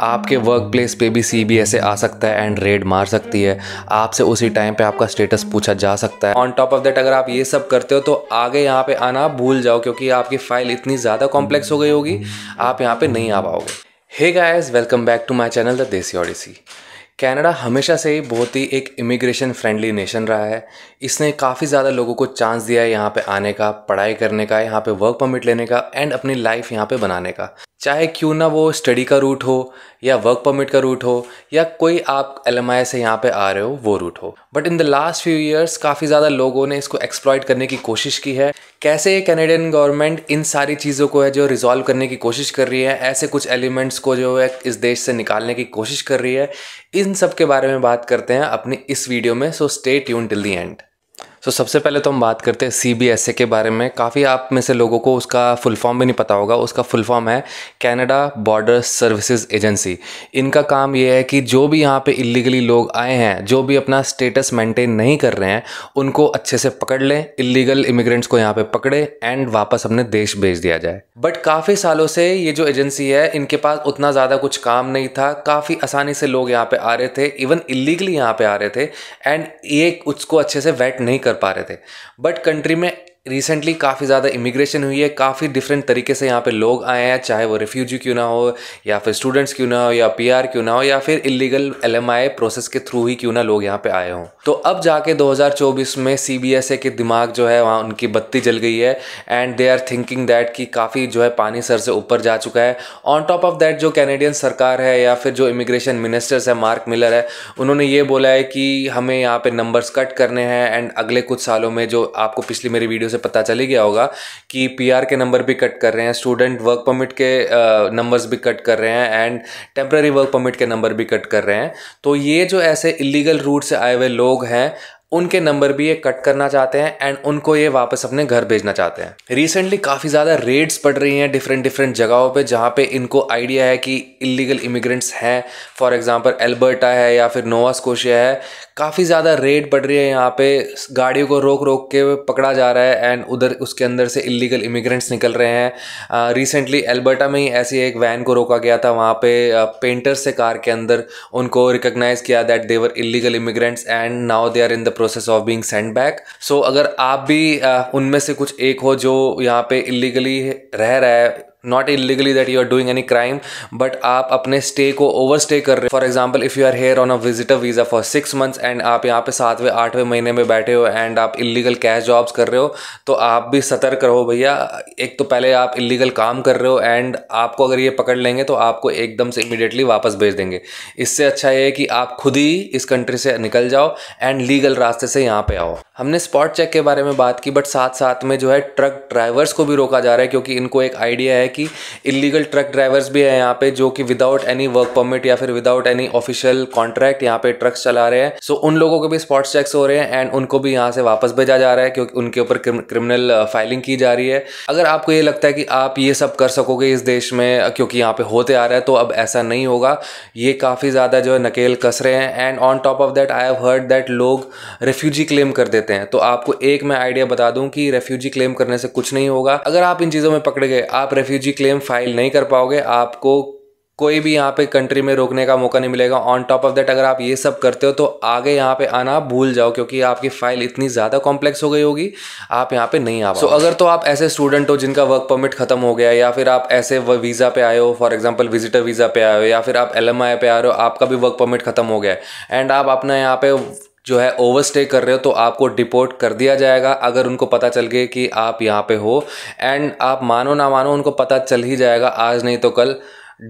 आपके work place पर भी सी बी आ सकता है एंड रेड मार सकती है आपसे उसी टाइम पर आपका स्टेटस पूछा जा सकता है ऑन टॉप ऑफ दैट अगर आप ये सब करते हो तो आगे यहाँ पे आना भूल जाओ क्योंकि आपकी फाइल इतनी ज़्यादा कॉम्प्लेक्स हो गई होगी आप यहाँ पे नहीं आ पाओगे hey guys welcome back to my channel the Desi odyssey Canada हमेशा से ही बहुत ही एक इमिग्रेशन फ्रेंडली नेशन रहा है इसने काफ़ी ज़्यादा लोगों को चांस दिया है यहाँ पे आने का पढ़ाई करने का यहाँ पे वर्क परमिट लेने का एंड अपनी लाइफ यहाँ पे बनाने का चाहे क्यों ना वो स्टडी का रूट हो या वर्क परमिट का रूट हो या कोई आप एल से यहाँ पे आ रहे हो वो रूट हो but in the last few years काफ़ी ज़्यादा लोगों ने इसको एक्सप्लॉयट करने की कोशिश की है कैसे कैनेडियन गवर्नमेंट इन सारी चीज़ों को है जो रिजॉल्व करने की कोशिश कर रही है ऐसे कुछ एलिमेंट्स को जो है इस देश से निकालने की कोशिश कर रही है इन सब के बारे में बात करते हैं अपनी इस वीडियो में so stay tuned till the end so so, सबसे पहले तो हम बात करते हैं सी बी एस ए के बारे में काफ़ी आप में से लोगों को उसका फुल फॉर्म भी नहीं पता होगा उसका फुल फॉर्म है कैनेडा बॉर्डर सर्विसेज एजेंसी इनका काम यह है कि जो भी यहाँ पे इलीगली लोग आए हैं जो भी अपना स्टेटस मेंटेन नहीं कर रहे हैं उनको अच्छे से पकड़ लें इलीगल इमिग्रेंट्स को यहाँ पे पकड़े एंड वापस अपने देश भेज दिया जाए बट काफ़ी सालों से ये जो एजेंसी है इनके पास उतना ज़्यादा कुछ काम नहीं था काफ़ी आसानी से लोग यहाँ पर आ रहे थे इवन इलीगली यहाँ पर आ रहे थे एंड ये उसको अच्छे से वेट नहीं कर कर पा रहे थे बट कंट्री में रिसेंटली काफ़ी ज़्यादा इमिग्रेशन हुई है काफ़ी डिफरेंट तरीके से यहाँ पे लोग आए हैं चाहे वो रिफ्यूजी क्यों ना हो या फिर स्टूडेंट्स क्यों ना हो या पीआर क्यों ना हो या फिर इलीगल एलएमआई प्रोसेस के थ्रू ही क्यों ना लोग यहाँ पे आए हों तो अब जाके 2024 में सी बी एस ए के दिमाग जो है वहाँ उनकी बत्ती जल गई है and they are thinking that कि काफ़ी जो है पानी सर से ऊपर जा चुका है ऑन टॉप ऑफ दैट जो कैनेडियन सरकार है या फिर जो इमिग्रेशन मिनिस्टर्स है मार्क मिलर है उन्होंने ये बोला है कि हमें यहाँ पे नंबर्स कट करने हैं एंड अगले कुछ सालों में जो आपको पिछली मेरी वीडियो से पता चली गया होगा कि पी के नंबर भी कट कर रहे हैं स्टूडेंट वर्क परमिट के नंबर्स भी कट कर रहे हैं एंड टेम्प्रेरी वर्क परमिट के नंबर भी कट कर रहे हैं तो ये जो ऐसे इलीगल रूट से आए हुए लोग रोग हैं उनके नंबर भी ये कट करना चाहते हैं एंड उनको ये वापस अपने घर भेजना चाहते हैं रिसेंटली काफ़ी ज़्यादा रेड्स पड़ रही हैं डिफरेंट डिफरेंट जगहों पे जहाँ पे इनको आइडिया है कि इलीगल इमिग्रेंट्स हैं फॉर एग्जांपल एल्बर्टा है या फिर नोवा स्कोशिया है काफ़ी ज़्यादा रेड पड़ रही है यहाँ पे गाड़ियों को रोक रोक के पकड़ा जा रहा है एंड उधर उसके अंदर से इलीगल इमिग्रेंट्स निकल रहे हैं रिसेंटली एल्बर्टा में ही ऐसी एक वैन को रोका गया था वहाँ पे पेंटर्स से कार के अंदर उनको रिकोगनाइज़ किया that they're illegal immigrants and now they are in the process of being send back so अगर आप भी उनमें से कुछ एक हो जो यहाँ पे इलीगली रह रहा है not illegally that you are doing any crime but आप अपने स्टे को ओवर स्टे कर रहे हो for example if you are here on a visitor visa for six months and आप यहाँ पे सातवें आठवें महीने में बैठे हो एंड आप इलीगल कैश जॉब्स कर रहे हो तो आप भी सतर्क रहो भैया एक तो पहले आप इलीगल काम कर रहे हो एंड आपको अगर ये पकड़ लेंगे तो आपको एकदम से इमिडिएटली वापस भेज देंगे इससे अच्छा ये है कि आप खुद ही इस कंट्री से निकल जाओ एंड लीगल रास्ते से यहाँ पर आओ हमने स्पॉट चेक के बारे में बात की बट साथ साथ में जो है ट्रक ड्राइवर्स को भी रोका जा रहा है क्योंकि इनको एक आइडिया है कि इलीगल ट्रक ड्राइवर्स भी हैं यहाँ पे जो कि विदाउट एनी वर्क परमिट या फिर विदाउट एनी ऑफिशियल कॉन्ट्रैक्ट यहाँ पे ट्रक्स चला रहे हैं सो so, उन लोगों के भी स्पॉट चेक्स हो रहे हैं एंड उनको भी यहाँ से वापस भेजा जा रहा है क्योंकि उनके ऊपर क्रिमिनल फाइलिंग uh, की जा रही है अगर आपको ये लगता है कि आप ये सब कर सकोगे इस देश में uh, क्योंकि यहाँ पे होते आ रहा है तो अब ऐसा नहीं होगा ये काफ़ी ज़्यादा जो है नकेल कस रहे हैं and on top of that I have heard that लोग रेफ्यूजी क्लेम कर देते देते हैं तो आपको एक मैं आइडिया बता दूं कि रेफ्यूजी क्लेम करने से कुछ नहीं होगा अगर आप इन चीज़ों में पकड़ गए आप रेफ्यूजी क्लेम फाइल नहीं कर पाओगे आपको कोई भी यहाँ पे कंट्री में रोकने का मौका नहीं मिलेगा ऑन टॉप ऑफ दैट अगर आप ये सब करते हो तो आगे यहाँ पे आना भूल जाओ क्योंकि आपकी फाइल इतनी ज़्यादा कॉम्प्लेक्स हो गई होगी आप यहाँ पे नहीं आ पाओ so, अगर तो आप ऐसे स्टूडेंट हो जिनका वर्क परमिट खत्म हो गया या फिर आप ऐसे वीज़ा पे आए हो फॉर एग्जाम्पल विजिटर वीज़ा पे आए हो या फिर आप एल पे आ रहे हो आपका भी वर्क परमिट खत्म हो गया है एंड आप अपना यहाँ पे जो है ओवरस्टे कर रहे हो तो आपको डिपोर्ट कर दिया जाएगा अगर उनको पता चल गया कि आप यहाँ पे हो एंड आप मानो ना मानो उनको पता चल ही जाएगा आज नहीं तो कल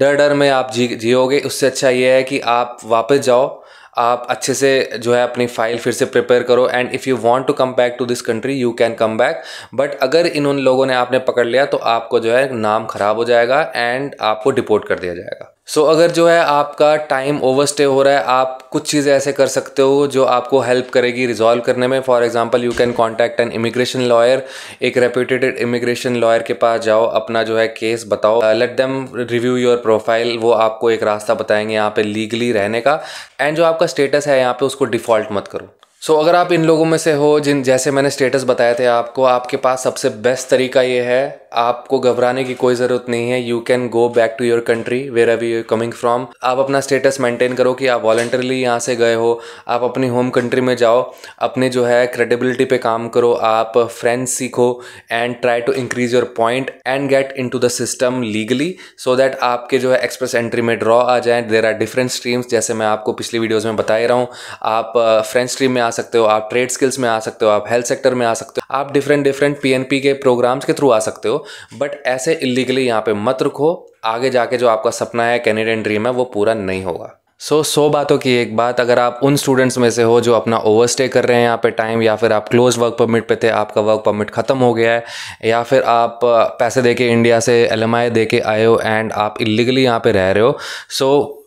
डर डर में आप जी जियोगे उससे अच्छा ये है कि आप वापस जाओ आप अच्छे से जो है अपनी फ़ाइल फिर से प्रिपेयर करो and if you want to come back to this country you can come back but अगर इन उन लोगों ने आपने पकड़ लिया तो आपको जो है नाम ख़राब हो जाएगा एंड आपको डिपोर्ट कर दिया जाएगा सो so, अगर जो है आपका टाइम ओवरस्टे हो रहा है आप कुछ चीज़ें ऐसे कर सकते हो जो आपको हेल्प करेगी रिजॉल्व करने में for example you can contact an immigration lawyer एक रेप्यूटेड इमिग्रेशन लॉयर के पास जाओ अपना जो है केस बताओ let them review your profile वो आपको एक रास्ता बताएंगे यहाँ पर लीगली रहने का एंड जो आपका स्टेटस है यहाँ पे उसको डिफ़ॉल्ट मत करो सो so, अगर आप इन लोगों में से हो जिन जैसे मैंने स्टेटस बताए थे आपको आपके पास सबसे बेस्ट तरीका ये है आपको घबराने की कोई ज़रूरत नहीं है you can go back to your country where are you coming from आप अपना स्टेटस मेंटेन करो कि आप वॉलेंटरली यहाँ से गए हो आप अपनी होम कंट्री में जाओ अपने जो है क्रेडिबिलिटी पे काम करो आप फ्रेंड्स सीखो and try to increase your point and get into the system legally so that आपके जो है एक्सप्रेस एंट्री में ड्रॉ आ जाए देर आर डिफरेंट स्ट्रीम्स जैसे मैं आपको पिछली वीडियोज़ में बताई रहा हूँ आप फ्रेंड uh, स्ट्रीम में आ सकते हो आप ट्रेड स्किल्स में आ सकते हो आप हेल्थ सेक्टर में आ सकते हो आप डिफरेंट डिफरेंट पी के प्रोग्राम्स के थ्रू आ सकते हो बट ऐसे इलीगली यहाँ पे मत रुको आगे जाके जो आपका सपना है कैनेडियन ड्रीम है वो पूरा नहीं होगा सो so, सौ बातों की एक बात अगर आप उन स्टूडेंट्स में से हो जो अपना ओवरस्टे कर रहे हैं यहाँ पे टाइम या फिर आप क्लोज वर्क परमिट पे थे आपका वर्क परमिट ख़त्म हो गया है या फिर आप पैसे देके इंडिया से एल एम आई दे के आए हो एंड आप इलीगली यहाँ पे रह रहे हो सो so,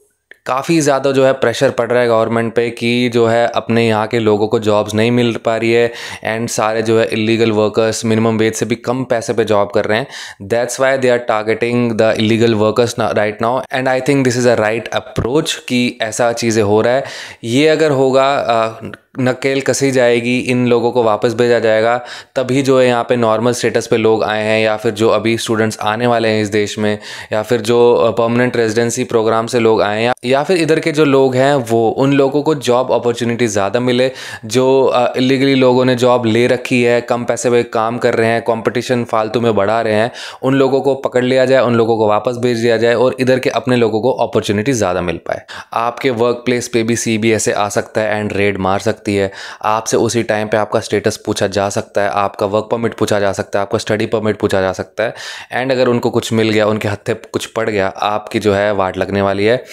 काफ़ी ज़्यादा जो है प्रेशर पड़ रहा है गवर्नमेंट पे कि जो है अपने यहाँ के लोगों को जॉब्स नहीं मिल पा रही है एंड सारे जो है इलीगल वर्कर्स मिनिमम वेज से भी कम पैसे पे जॉब कर रहे हैं that's why they are targeting the illegal workers right now and I think this is a right approach कि ऐसा चीज़ें हो रहा है ये अगर होगा नकेल कसी जाएगी इन लोगों को वापस भेजा जाएगा तभी जो है यहाँ पे नॉर्मल स्टेटस पे लोग आए हैं या फिर जो अभी स्टूडेंट्स आने वाले हैं इस देश में या फिर जो परमानेंट रेजिडेंसी प्रोग्राम से लोग आए हैं या फिर इधर के जो लोग हैं वो उन लोगों को जॉब अपॉर्चुनिटी ज़्यादा मिले जो इलीगली लोगों ने जॉब ले रखी है कम पैसे में काम कर रहे हैं कॉम्पिटिशन फालतू में बढ़ा रहे हैं उन लोगों को पकड़ लिया जाए उन लोगों को वापस भेज दिया जाए और इधर के अपने लोगों को अपॉर्चुनिटी ज़्यादा मिल पाए आपके वर्क प्लेस पर भी सी आ सकता है एंड रेड मार सकता सकती है आपसे उसी टाइम पे आपका स्टेटस पूछा जा सकता है आपका वर्क परमिट पूछा जा सकता है आपका स्टडी परमिट पूछा जा सकता है एंड अगर उनको कुछ मिल गया उनके हत्थे कुछ पड़ गया आपकी जो है वाट लगने वाली है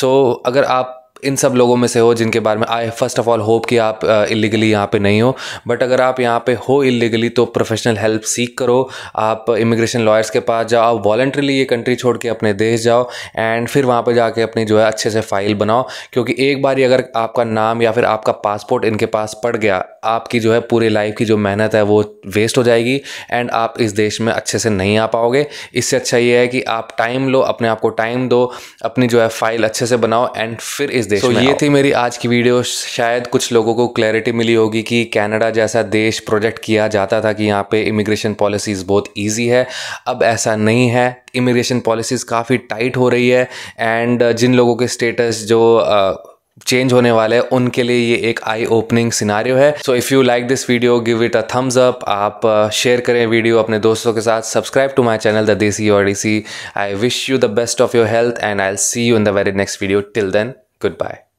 सो so, अगर आप इन सब लोगों में से हो जिनके बारे में I first of all hope कि आप इलीगली uh, यहाँ पे नहीं हो बट अगर आप यहाँ पे हो इलीगली तो प्रोफेशनल हेल्प सीख करो आप इमिग्रेशन लॉयर्स के पास जाओ आप वॉलेंट्रीली ये कंट्री छोड़ के अपने देश जाओ एंड फिर वहाँ पे जाके अपनी जो है अच्छे से फाइल बनाओ क्योंकि एक बार ही अगर आपका नाम या फिर आपका पासपोर्ट इनके पास पड़ गया आपकी जो है पूरी लाइफ की जो मेहनत है वो वेस्ट हो जाएगी एंड आप इस देश में अच्छे से नहीं आ पाओगे इससे अच्छा ये है कि आप टाइम लो अपने आप को टाइम दो अपनी जो है फाइल अच्छे से बनाओ एंड फिर इस देश so में ये थी मेरी आज की वीडियो शायद कुछ लोगों को क्लैरिटी मिली होगी कि कनाडा जैसा देश प्रोजेक्ट किया जाता था कि यहाँ पे इमिग्रेशन पॉलिसीज़ बहुत ईजी है अब ऐसा नहीं है इमिग्रेशन पॉलिसीज़ काफ़ी टाइट हो रही है एंड जिन लोगों के स्टेटस जो चेंज होने वाले हैं उनके लिए ये एक आई ओपनिंग सिनारियो है so if you like this video give it a thumbs up आप शेयर करें वीडियो अपने दोस्तों के साथ subscribe to my channel the Desi odyssey डी I wish you the best of your health and I see you in the very next video till then Goodbye.